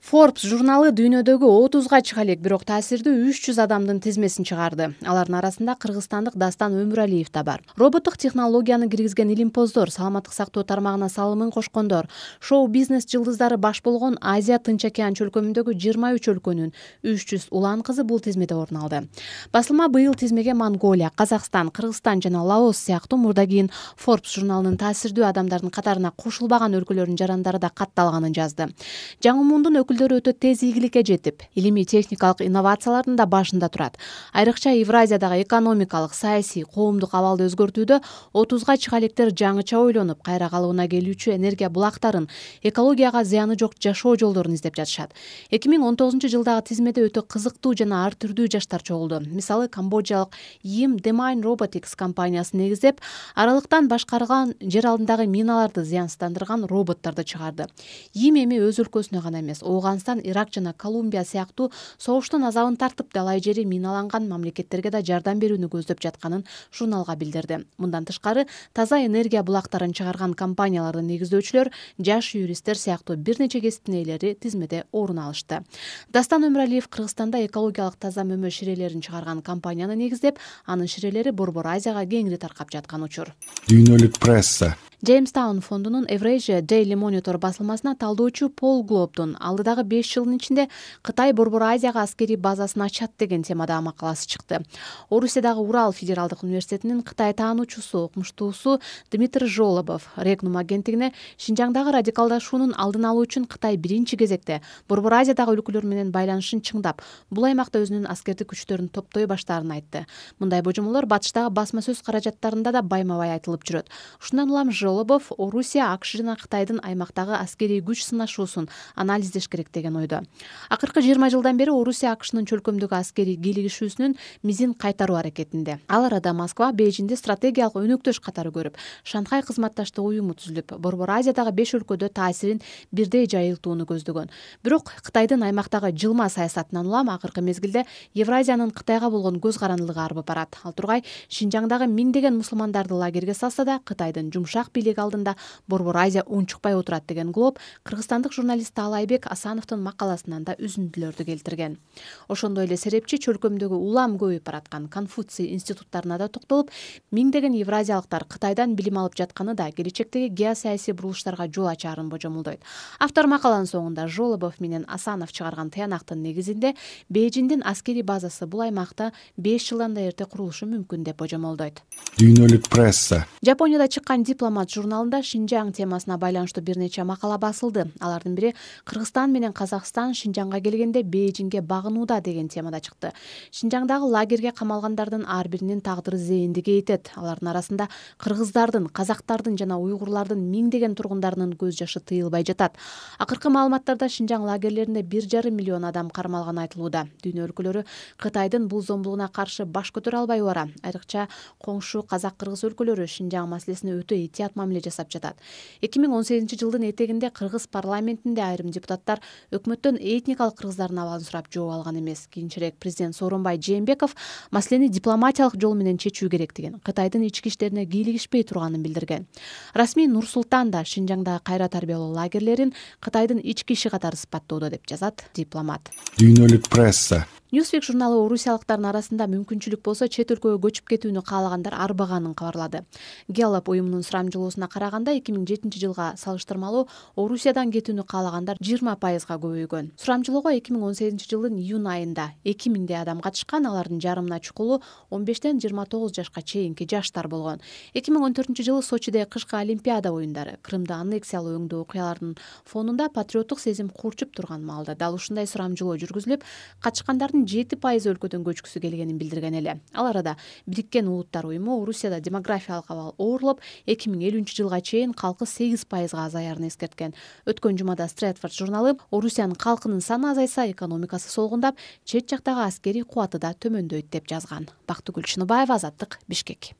forbes журналы дүйнөдөгү отузга чыга элек бирок таасирдүү үч жүз адамдын тизмесин чыгарды алардын арасында кыргызстандык дастан өмүралиев да бар роботтук технологияны киргизген илимпоздор саламаттык сактоо тармагына салымын кошкондор шоу бизнес жылдыздары баш болгон азия тынч океан чөлкөмүндөгү жыйырма үч өлкөнүн үч жүз улан кызы бул тизмеде орун алды басылма быйыл тизмеге монголия казакстан кыргызстан жана лаос сыяктуу мурда кийин forbes журналынын таасирдүү адамдардын катарына кошулбаган өлкөлөрдүн жарандары да катталганын жазды жаңы муундун өкүл өкүлдөрү өтө тез ийгиликке жетип илимий техникалык инновациялардын да башында турат айрыкча евразиядагы экономикалык саясий коомдук абалды өзгөртүүдө отузга чыга электер жаңыча ойлонуп кайра калыбына келүүчү энергия булактарын экологияга зыяны жок жашоо жолдорун издеп жатышат эки миң он тогузунчу жылдагы тизмеде өтө кызыктуу жана ар түрдүү жаштар чогулду мисалы камбоджиялык им e демайnн роботикс компаниясын негиздеп аралыктан башкарган жер алдындагы миналарды зыянсыздандырган роботторду чыгарды им e эми өз өлкөсүнө гана эмес ооганстан ирак жана колумбия сыяктуу согуштун азабын тартып далай жери миналанган мамлекеттерге да жардам берүүнү көздөп жатканын журналга билдирди мындан тышкары таза энергия булактарын чыгарган компанияларды негиздөөчүлөр жаш юристтер сыяктуу бир нече кесиптин ээлери тизмеде орун алышты дастан өмүралиев кыргызстанда экологиялык таза мөмө ширелерин чыгарган компанияны негиздеп анын ширелери борбор азияга кеңири таркап жаткан учур дүйнөлүк пресса jейmмsтаун фондунун everagio daily monitor басылмасына талдоочу пол глобдун алдыдагы беш жылдын ичинде кытай борбор азияга аскерий базасын ачат деген темада макаласы чыкты орусиядагы урал федералдык университетинин кытай таануучусу окумуштуусу дмитрий жолобов регнум агенттигине шинжаңдагы радикалдашуунун алдын алуу үчүн кытай биринчи кезекте борбор азиядагы өлкөлөр менен байланышын чыңдап бул аймакта өзүнүн аскердик күчтөрүн топтой баштаарын айтты мындай божомолдор батыштагы басма сөз каражаттарында да байма бай айтылып жүрөт ушундан улам орусия акш жана кытайдын аймактагы аскерий күч сынашуусун анализдеш керек деген ойдо акыркы жыйырма жылдан бери орусия акшнын чөлкөмдөгү аскерий кийлигишүүсүнүн мизин кайтаруу аракетинде ал арада москва бээжинди стратегиялык өнөктөш катары көрүп шанхай кызматташтык уюму түзүлүп борбор азиядагы беш өлкөдө таасирин бирдей жайылтууну көздөгөн бирок кытайдын аймактагы жылма саясатынан улам акыркы мезгилде евразиянын кытайга болгон көз карандылыгы арбып барат ал тургай шинжаңдагы миңдеген мусулмандарды лагерге салса да кытайдын жумшак алдында борбор азия унчукпай отурат деген глоб кыргызстандык журналист таалайбек асановдун макаласынан да үзүндүлөрдү келтирген ошондой эле серепчи чөлкөмдөгү улам көбөйүп бараткан конфуций институттарына да токтолуп миңдеген евразиялыктар кытайдан билим алып жатканы да келечектеги геосаясий бурулуштарга жол ачаарын божомолдойт автор макаланын соңунда жолобов менен асанов чыгарган тыянактын негизинде бээжиндин аскерий базасы бул аймакта беш жылдан да эрте курулушу мүмкүн деп божомолдойт дүйнөлүк пресса жапонияда чыккан дипломат журналында шинжаң темасына байланыштуу бир нече макала басылды алардын бири кыргызстан менен казакстан шинжаңга келгенде бээжинге багынууда деген темада чыкты шинжаңдагы лагерге камалгандардын ар биринин тагдыры зээнди кейитет алардын арасында кыргыздардын казактардын жана уйгурлардын миңдеген тургундарынын көз жашы тыйылбай жатат акыркы маалыматтарда шинжаң лагерлеринде бир жарым миллион адам кармалганы айтылууда дүйнө өлкөлөрү кытайдын бул зомбулугуна каршы баш көтөрө албай убара айрыкча коңшу казак кыргыз өлкөлөрү шинжаң маселесине өтө этият мамиле жасап жатат эки миң он сегизинчи жылдын этегинде кыргыз парламентинде айрым депутаттар өкмөттөн этникалык кыргыздардын абалын сурап жооп алган эмес кийинчерээк президент сооронбай жээнбеков маселени дипломатиялык жол менен чечүү керектигин кытайдын ички иштерине кийлигишпей турганын билдирген расмий нур султан да шинжаңдагы кайра тарбиялоо лагерлерин кытайдын ички иши катары сыпаттоодо деп жазат дипломат дүйнөлүк пресса ньюсвик журналы орусиялыктардын арасында мүмкүнчүлүк болсо чет өлкөгө көчүп кетүүнү каалагандар арбаганын кабарлады геалоб уюмунун сурамжылоосуна караганда эки миң жетинчи жылга салыштырмалуу орусиядан кетүүнү каалагандар жыйырма пайызга көбөйгөн сурамжылоого эки миң он сегизинчи жылдын июнь айында эки миңдей адам катышкан алардын жарымына чукулу он бештен жыйырма тогуз жашка чейинки жаштар болгон эки миң он төртүнчү жылы сочиде кышкы олимпиада оюндары крымды аннексиялоо өңдүү окуялардын фонунда патриоттук сезим курчуп турганын маалдады ал ушундай сурамжылоо жүргүзүлүп катышкандардын жети пайызы өлкөдөн көчкүсү келгенин билдирген эле ал арада бириккен улуттар уюму орусияда демографиялык абал оорлоп эки миң элүүнчү жылга чейин калкы сегиз пайызга азаярын эскерткен өткөн жумада сtрeэтфорд журналы орусиянын калкынын саны азайса экономикасы солгундап чет жактагы аскерий кубаты да төмөндөйт деп жазган бактыгүл чыныбаева азаттык бишкек